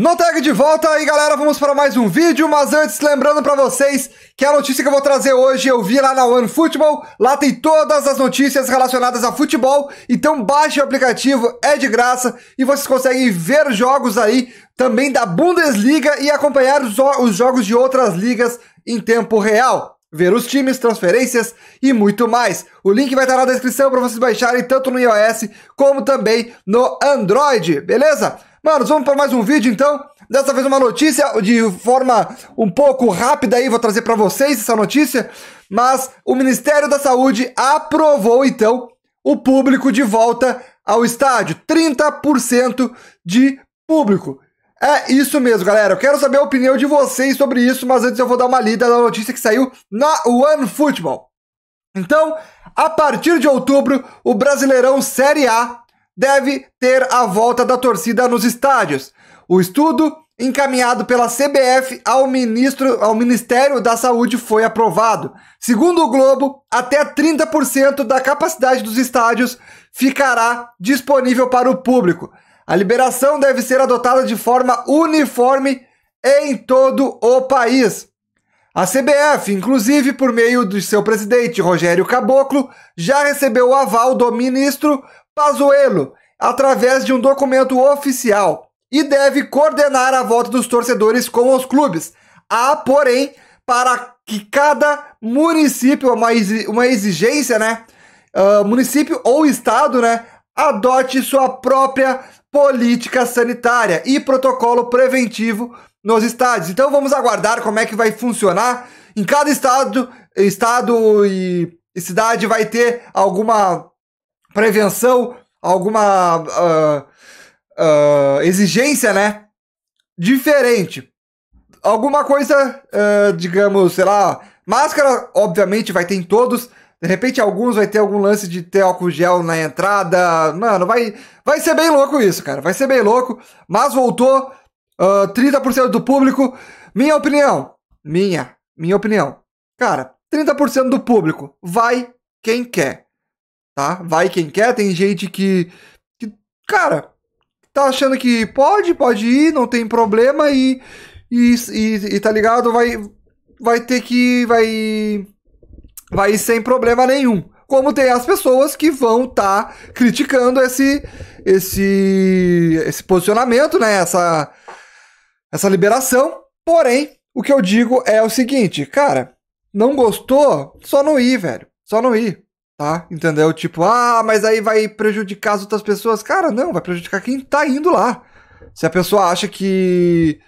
No tag de volta aí galera, vamos para mais um vídeo, mas antes lembrando para vocês que a notícia que eu vou trazer hoje eu vi lá na One Football, lá tem todas as notícias relacionadas a futebol, então baixe o aplicativo, é de graça e vocês conseguem ver jogos aí também da Bundesliga e acompanhar os, os jogos de outras ligas em tempo real ver os times, transferências e muito mais. O link vai estar na descrição para vocês baixarem tanto no iOS como também no Android, beleza? Manos, vamos para mais um vídeo então. Dessa vez uma notícia de forma um pouco rápida aí, vou trazer para vocês essa notícia. Mas o Ministério da Saúde aprovou então o público de volta ao estádio, 30% de público. É isso mesmo, galera. Eu quero saber a opinião de vocês sobre isso, mas antes eu vou dar uma lida na notícia que saiu na One Football. Então, a partir de outubro, o Brasileirão Série A deve ter a volta da torcida nos estádios. O estudo encaminhado pela CBF ao, ministro, ao Ministério da Saúde foi aprovado. Segundo o Globo, até 30% da capacidade dos estádios ficará disponível para o público. A liberação deve ser adotada de forma uniforme em todo o país. A CBF, inclusive por meio do seu presidente Rogério Caboclo, já recebeu o aval do ministro Pazuello através de um documento oficial e deve coordenar a volta dos torcedores com os clubes. Há, porém, para que cada município, uma, exigência, né? Uh, município ou estado, né? Adote sua própria política sanitária e protocolo preventivo nos estádios. Então vamos aguardar como é que vai funcionar. Em cada estado, estado e cidade vai ter alguma prevenção, alguma uh, uh, exigência, né? Diferente. Alguma coisa, uh, digamos, sei lá, máscara, obviamente, vai ter em todos. De repente, alguns vai ter algum lance de ter álcool gel na entrada. Mano, vai, vai ser bem louco isso, cara. Vai ser bem louco. Mas voltou. Uh, 30% do público. Minha opinião. Minha. Minha opinião. Cara, 30% do público. Vai quem quer tá? Vai quem quer, tem gente que, que cara, tá achando que pode, pode ir, não tem problema e, e, e, e tá ligado? Vai, vai ter que, vai, vai ir sem problema nenhum como tem as pessoas que vão estar tá criticando esse, esse, esse posicionamento, né? Essa, essa liberação. Porém, o que eu digo é o seguinte, cara, não gostou, só não ir, velho. Só não ir tá? Entendeu? Tipo, ah, mas aí vai prejudicar as outras pessoas. Cara, não, vai prejudicar quem tá indo lá. Se a pessoa acha que,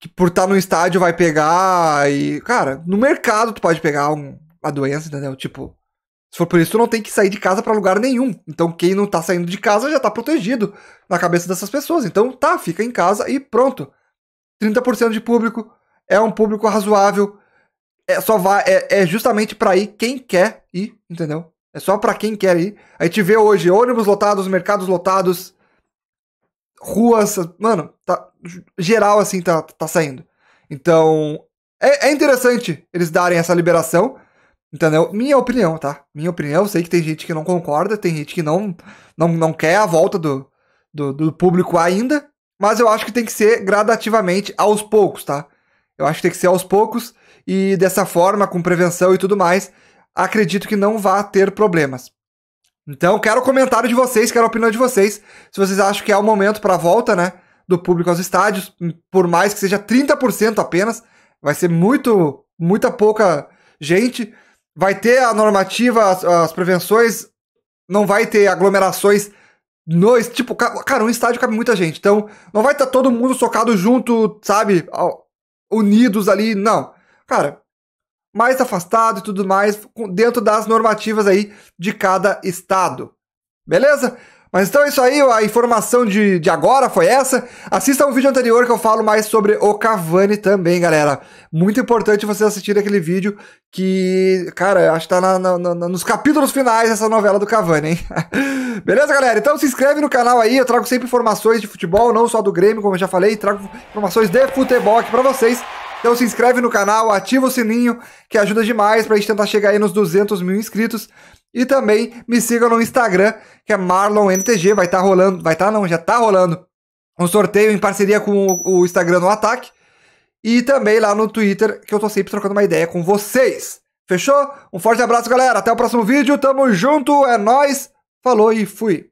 que por estar tá no estádio vai pegar e. Cara, no mercado tu pode pegar um, a doença, entendeu? Tipo, se for por isso, tu não tem que sair de casa para lugar nenhum. Então, quem não tá saindo de casa já tá protegido na cabeça dessas pessoas. Então, tá, fica em casa e pronto. 30% de público é um público razoável. É, só vai, é, é justamente para ir quem quer ir, entendeu? É só para quem quer ir. A gente vê hoje ônibus lotados, mercados lotados, ruas. Mano, tá, geral assim tá, tá saindo. Então, é, é interessante eles darem essa liberação. Entendeu? Minha opinião, tá? Minha opinião, sei que tem gente que não concorda, tem gente que não, não, não quer a volta do, do, do público ainda, mas eu acho que tem que ser gradativamente, aos poucos, tá? Eu acho que tem que ser aos poucos e dessa forma, com prevenção e tudo mais acredito que não vá ter problemas. Então, quero o comentário de vocês, quero a opinião de vocês. Se vocês acham que é o momento para a volta, né, do público aos estádios, hum, por mais que seja 30% apenas, vai ser muito, muita pouca gente. Vai ter a normativa, as, as prevenções, não vai ter aglomerações no, tipo, cara, um estádio cabe muita gente. Então, não vai estar tá todo mundo socado junto, sabe, unidos ali, não. Cara, mais afastado e tudo mais, dentro das normativas aí de cada estado. Beleza? Mas então é isso aí, a informação de, de agora foi essa. Assista um vídeo anterior que eu falo mais sobre o Cavani também, galera. Muito importante vocês assistirem aquele vídeo que, cara, acho que tá na, na, na, nos capítulos finais dessa novela do Cavani, hein? Beleza, galera? Então se inscreve no canal aí, eu trago sempre informações de futebol, não só do Grêmio, como eu já falei, trago informações de futebol aqui pra vocês. Então se inscreve no canal, ativa o sininho, que ajuda demais pra gente tentar chegar aí nos 200 mil inscritos. E também me siga no Instagram, que é MarlonNTG, vai estar tá rolando, vai estar tá, não, já tá rolando um sorteio em parceria com o Instagram no Ataque. E também lá no Twitter, que eu tô sempre trocando uma ideia com vocês. Fechou? Um forte abraço, galera. Até o próximo vídeo. Tamo junto. É nós. Falou e fui.